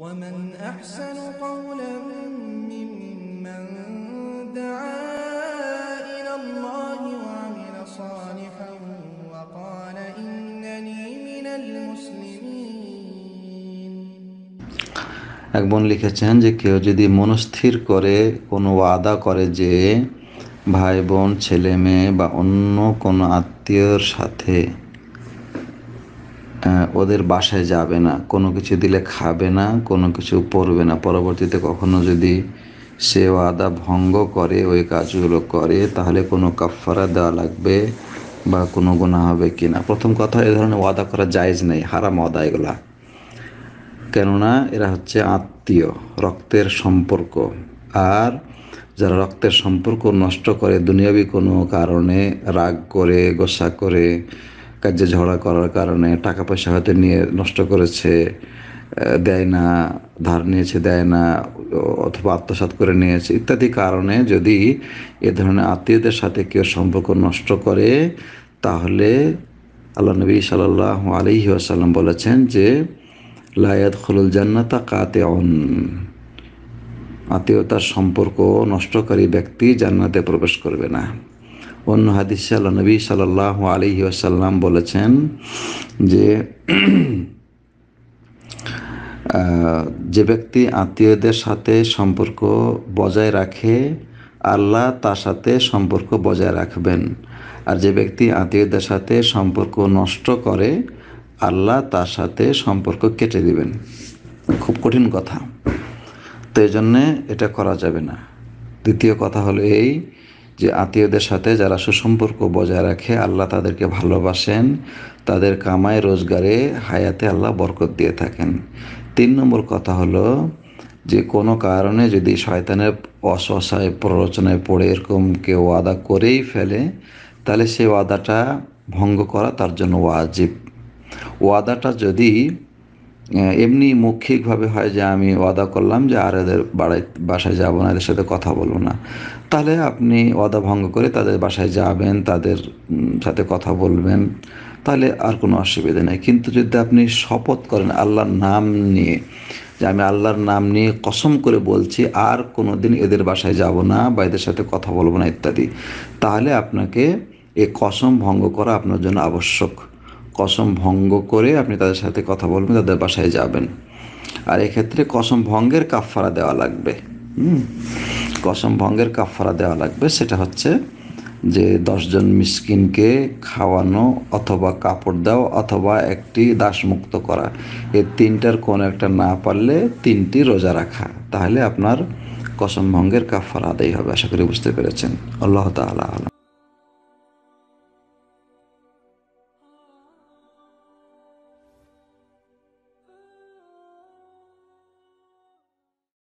ومن أحسن قولا ممن دعا إلى الله وعمل صالحا وقال إنني من المسلمين এক বোন লিখেছেন যে কেউ যদি মনস্থির করে কোনো ওয়াদা করে যে ভাই বোন ছেলে মেয়ে বা অন্য কোনো আত্মীয়র সাথে ওদের বাসায় যাবে না কোনো কিছু দিলে খাবে না কোনো কিছু পরবে না পরবর্তীতে কখনো যদি সে ওয়াদা ভঙ্গ করে ওই কাজগুলো করে তাহলে কোনো কাফারা দেওয়া লাগবে বা কোনো গুণা হবে কি না প্রথম কথা এ ধরনের ওয়াদা করা জায়জ নেই হারাম ওয়াদা এগুলা কেননা এরা হচ্ছে আত্মীয় রক্তের সম্পর্ক আর যারা রক্তের সম্পর্ক নষ্ট করে দুনিয়াবি কোনো কারণে রাগ করে গোসা করে কাজে ঝড়া করার কারণে টাকা পয়সা হয়তো নিয়ে নষ্ট করেছে দেয় না ধার নিয়েছে দেয় না অথবা আত্মসাত করে নিয়েছে ইত্যাদি কারণে যদি এ ধরনের আত্মীয়দের সাথে কেউ সম্পর্ক নষ্ট করে তাহলে আল্লাহ নবী সাল্লাহ আলহি আসাল্লাম বলেছেন যে লায়াত খলুল জান্নাতা কাতে অন আত্মীয়তার সম্পর্ক নষ্টকারী ব্যক্তি জান্নাতে প্রবেশ করবে না অন্য হাদিস নবী সাল আলহি আসাল্লাম বলেছেন যে যে ব্যক্তি আত্মীয়দের সাথে সম্পর্ক বজায় রাখে আল্লাহ তার সাথে সম্পর্ক বজায় রাখবেন আর যে ব্যক্তি আত্মীয়দের সাথে সম্পর্ক নষ্ট করে আল্লাহ তার সাথে সম্পর্ক কেটে দিবেন খুব কঠিন কথা তো এই জন্যে এটা করা যাবে না দ্বিতীয় কথা হলো এই যে আত্মীয়দের সাথে যারা সুসম্পর্ক বজায় রাখে আল্লাহ তাদেরকে ভালোবাসেন তাদের কামায় রোজগারে হায়াতে আল্লাহ বরকত দিয়ে থাকেন তিন নম্বর কথা হলো যে কোনো কারণে যদি শয়তানের অসহায় প্ররোচনায় পড়ে এরকম কেউ ওয়াদা করেই ফেলে তাহলে সেই ওয়াদাটা ভঙ্গ করা তার জন্য ওয়াজিব ওয়াদাটা যদি এমনি মৌখিকভাবে হয় যে আমি ওয়াদা করলাম যে আর এদের বাড়ায় বাসায় যাবো না এদের সাথে কথা বলবো না তাহলে আপনি ওয়াদা ভঙ্গ করে তাদের বাসায় যাবেন তাদের সাথে কথা বলবেন তাহলে আর কোনো অসুবিধা নেই কিন্তু যদি আপনি শপথ করেন আল্লাহর নাম নিয়ে যে আমি আল্লাহর নাম নিয়ে কসম করে বলছি আর কোনো দিন এদের বাসায় যাব না বা এদের সাথে কথা বলবো না ইত্যাদি তাহলে আপনাকে এ কসম ভঙ্গ করা আপনার জন্য আবশ্যক কসম ভঙ্গ করে আপনি তাদের সাথে কথা বলবেন তাদের বাসায় যাবেন আর এক্ষেত্রে কসম ভঙ্গের কাফারা দেওয়া লাগবে হুম কসম ভঙ্গের কাফারা দেওয়া লাগবে সেটা হচ্ছে যে দশজন মিসকিনকে খাওয়ানো অথবা কাপড় দেওয়া অথবা একটি দাসমুক্ত করা এ তিনটার কোনো একটা না পারলে তিনটি রোজা রাখা তাহলে আপনার কসম ভঙ্গের কাফারা আদায় হবে আশা করি বুঝতে পেরেছেন আল্লাহ তালা আলম